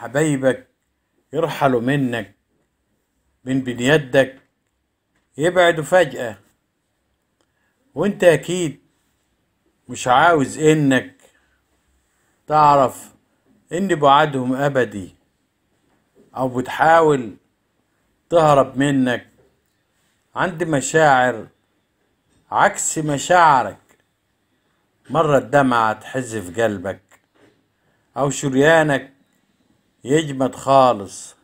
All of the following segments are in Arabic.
حبايبك يرحلوا منك من بين يدك يبعدوا فجأة وانت اكيد مش عاوز انك تعرف ان بعدهم ابدي او بتحاول تهرب منك عند مشاعر عكس مشاعرك مرة الدمعة تحز في قلبك أو شريانك يجمد خالص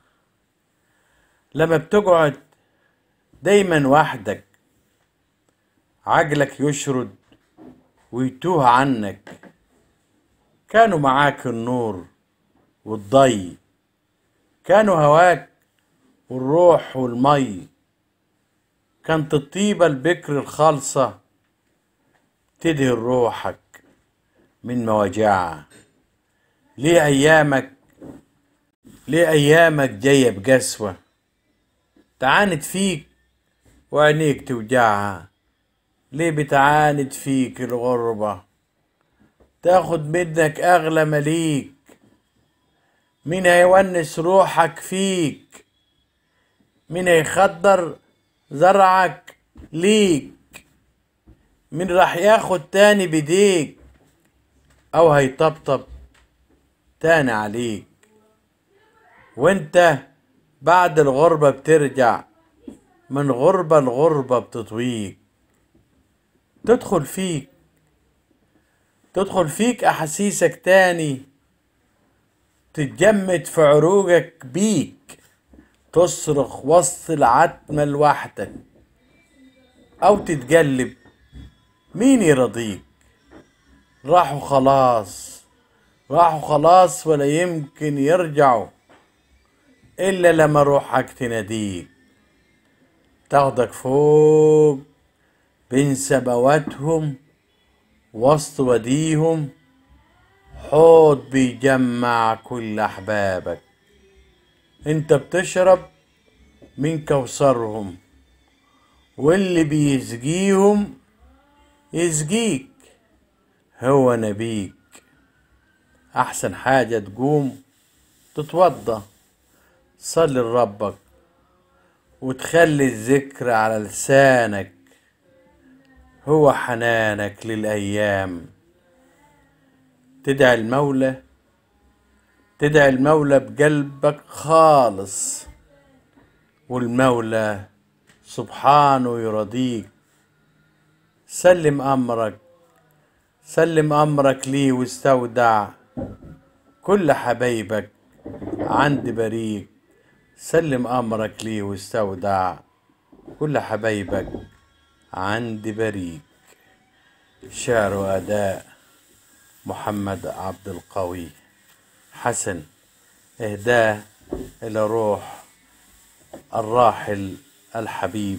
لما بتقعد دايما وحدك عقلك يشرد ويتوه عنك كانوا معاك النور والضي كانوا هواك والروح والمي كانت الطيبة البكر الخالصة تدهر روحك من مواجعها ليه أيامك ليه أيامك جاية بقسوة تعاند فيك وعينيك توجعها ليه بتعاند فيك الغربة تاخد منك أغلى مليك مين هيونس روحك فيك مين هيخدر زرعك ليك مين راح ياخد تاني بديك او هيطبطب تاني عليك وانت بعد الغربة بترجع من غربة لغربة بتطويك تدخل فيك تدخل فيك أحاسيسك تاني تتجمد في عروقك بيك تصرخ وسط العتمة لوحدك أو تتجلب مين يرضيك راحوا خلاص راحوا خلاص ولا يمكن يرجعوا إلا لما روحك تناديك تاخدك فوق بين سبواتهم وسط وديهم حوض بيجمع كل أحبابك انت بتشرب من كوثرهم واللي بيسقيهم يسقيك هو نبيك احسن حاجة تقوم تتوضأ صلي لربك وتخلي الذكر على لسانك هو حنانك للأيام تدعي المولى تدعي المولى بقلبك خالص والمولى سبحانه يرضيك سلم أمرك سلم أمرك ليه واستودع كل حبايبك عند بريك سلم أمرك لي واستودع كل حبايبك عند بريك شعر وأداء محمد عبد القوي حسن إهداه إلى روح الراحل الحبيب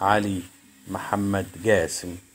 علي محمد جاسم